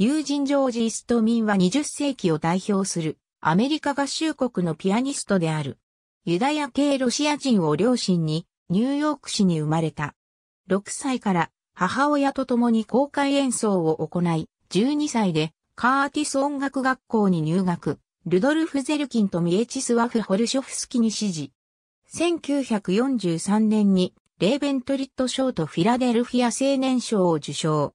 友人ジョージ・イストミンは20世紀を代表するアメリカ合衆国のピアニストである。ユダヤ系ロシア人を両親にニューヨーク市に生まれた。6歳から母親と共に公開演奏を行い、12歳でカーティス音楽学校に入学、ルドルフ・ゼルキンとミエチスワフ・ホルショフスキに指示。1943年にレーベントリット賞とフィラデルフィア青年賞を受賞。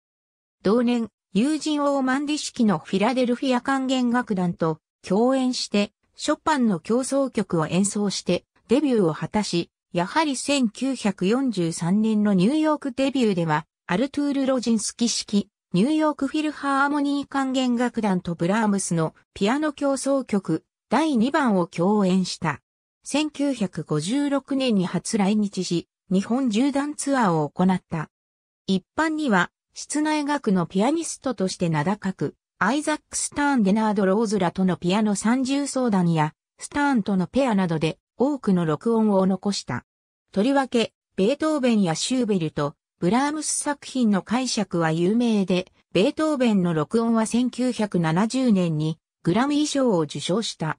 同年、友人オーマンディ式のフィラデルフィア管弦楽団と共演して、ショパンの競争曲を演奏してデビューを果たし、やはり1943年のニューヨークデビューでは、アルトゥール・ロジンスキ式、ニューヨークフィルハーモニー管弦楽団とブラームスのピアノ競争曲第2番を共演した。1956年に初来日し、日本縦断ツアーを行った。一般には室内楽のピアニストとして名高く、アイザック・スターン・デナード・ローズラとのピアノ三重相談や、スターンとのペアなどで多くの録音を残した。とりわけ、ベートーベンやシューベルト、ブラームス作品の解釈は有名で、ベートーベンの録音は1970年にグラミー賞を受賞した。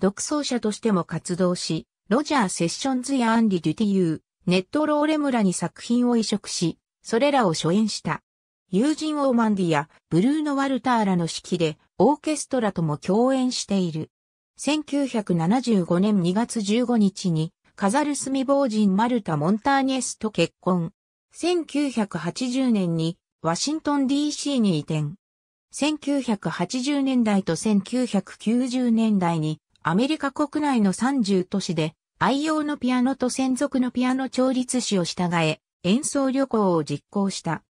独奏者としても活動し、ロジャー・セッションズやアンリ・デュティユー、ネット・ローレ村に作品を移植し、それらを初演した。友人オーマンディやブルーノ・ワルターらの指揮でオーケストラとも共演している。1975年2月15日にカザルスミ亡人マルタ・モンターニエスと結婚。1980年にワシントン DC に移転。1980年代と1990年代にアメリカ国内の30都市で愛用のピアノと専属のピアノ調律師を従え演奏旅行を実行した。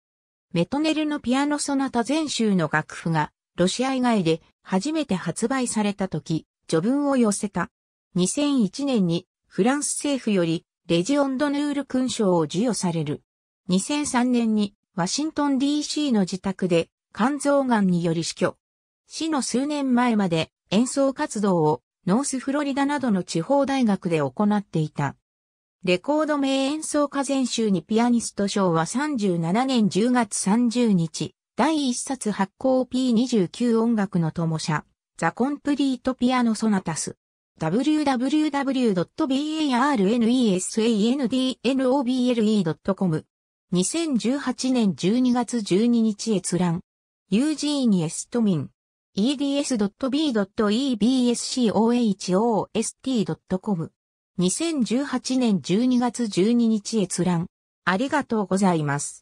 メトネルのピアノソナタ全集の楽譜が、ロシア以外で初めて発売された時、序文を寄せた。2001年にフランス政府よりレジオンドヌール勲章を授与される。2003年にワシントン DC の自宅で肝臓癌により死去。死の数年前まで演奏活動をノースフロリダなどの地方大学で行っていた。レコード名演奏家全集にピアニスト賞は37年10月30日、第1冊発行 P29 音楽の友社、ザ・コンプリート・ピアノ・ソナタス。www.barnesandnoble.com 2018年12月12日閲覧。ユージーニ・エストミン。eds.b.ebscohhost.com 2018年12月12日閲覧。ありがとうございます。